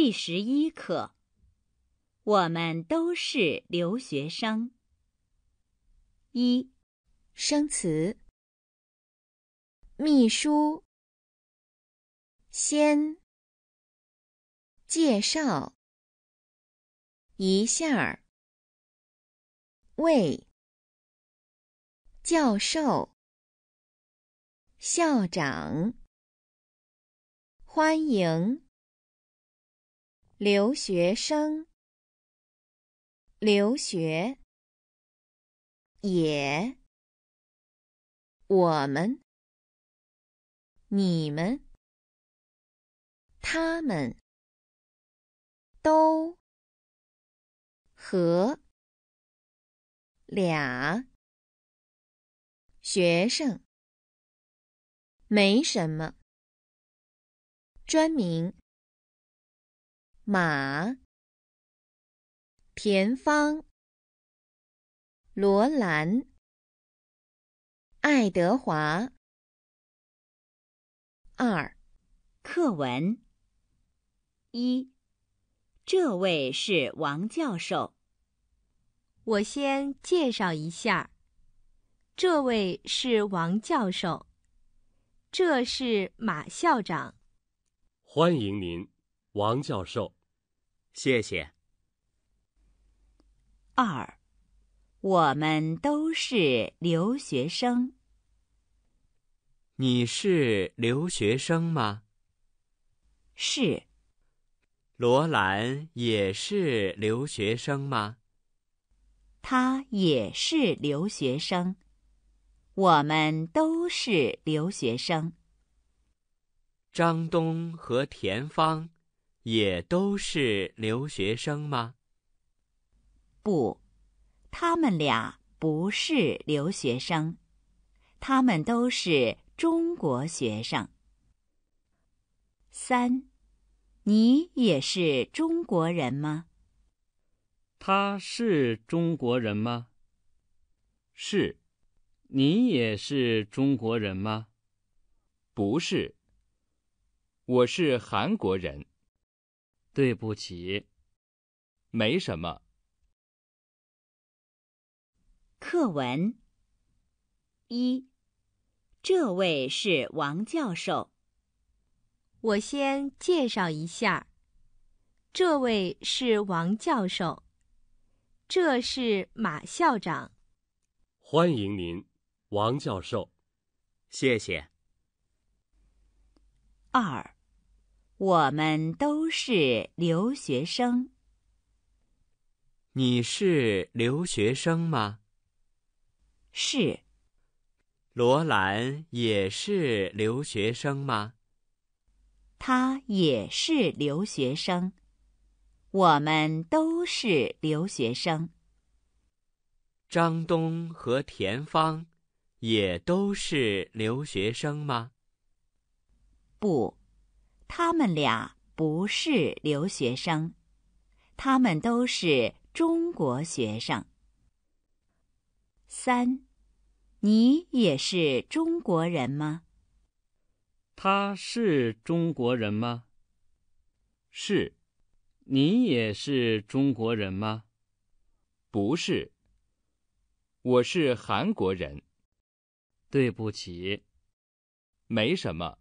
第十一课，我们都是留学生。一，生词：秘书，先介绍一下儿，喂，教授，校长，欢迎。留学生，留学也，我们、你们、他们都和俩学生没什么专名。马、田芳、罗兰、爱德华。二课文一，这位是王教授。我先介绍一下，这位是王教授，这是马校长。欢迎您，王教授。谢谢。二，我们都是留学生。你是留学生吗？是。罗兰也是留学生吗？他也是留学生。我们都是留学生。张东和田芳。也都是留学生吗？不，他们俩不是留学生，他们都是中国学生。三，你也是中国人吗？他是中国人吗？是，你也是中国人吗？不是，我是韩国人。对不起，没什么。课文一，这位是王教授，我先介绍一下，这位是王教授，这是马校长，欢迎您，王教授，谢谢。二，我们都。都是留学生。你是留学生吗？是。罗兰也是留学生吗？他也是留学生。我们都是留学生。张东和田芳也都是留学生吗？不，他们俩。不是留学生，他们都是中国学生。三，你也是中国人吗？他是中国人吗？是，你也是中国人吗？不是，我是韩国人。对不起，没什么。